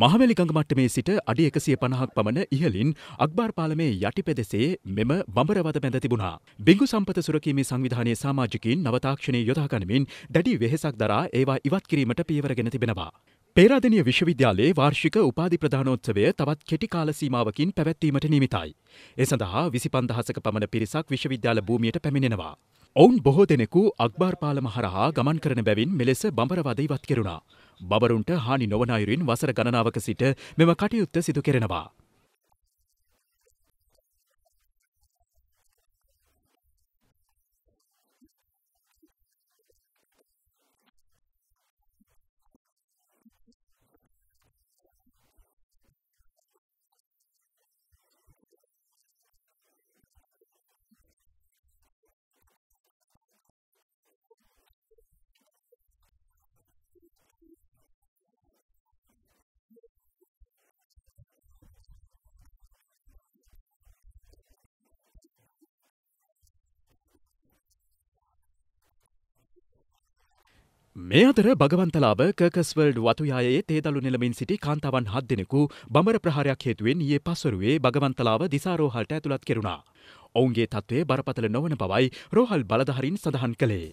මහවැලිගඟ මට්ටමේ සිට අඩි එකසිය පණහක් පමණ ඉහලින් අක්බාර් පාලමේ යටිපෙදෙසේ මෙම බඹරවද බැඳ තිබුණා. බිංගු සම්පත සුරකීමේ සංවිධානයේ සමාජිකින් නවතාක්ෂණය යොදාගනිමින් දැඩි වෙහෙසක් දරා ඒවා ඉවත් කිරීමට පියවරගෙන තිබෙනවා. පේරාදෙනිය විශ්වවිද්‍යාලයේ වාර්ෂික උපාධි ප්‍රධානෝත්සවය තවත් කෙටි කාල සීමාවකින් පැවැත්වීමට නිමිතයි. ඒ සඳහා විසිපන්දහසක පමණ පිරිසක් විශ්වවිද්‍යාල භූමියට පැමිණෙනවා. ඔවුන් බොහෝ දෙනෙකු අක්බාර් පාලම හරහා ගමන් කරන බැවින් මෙලෙස බඹරවද ඉවත් කෙරුණා. බවරුන්ට හානි නොවන අයුරින් වසර ගණනාවක සිට මෙම කටයුත්ත සිදු කෙරෙනවා. මේ අතර භගවන්තලාව කකස්වල්ඩ් වතුයායේ තේදලු නිලමින් සිටි කාන්තාවන් හත් දෙනෙකු බමර ප්‍රහාරයක් හේතුවෙන් ඒ පසරුවේ භගවන්තලාව දිසාරෝහල්ට ඇතුළත් කෙරුණා. ඔවුන්ගේ තත්ත්වය බරපතල නොවන බවයි රෝහල් බලධහරින් සඳහන් කළේ.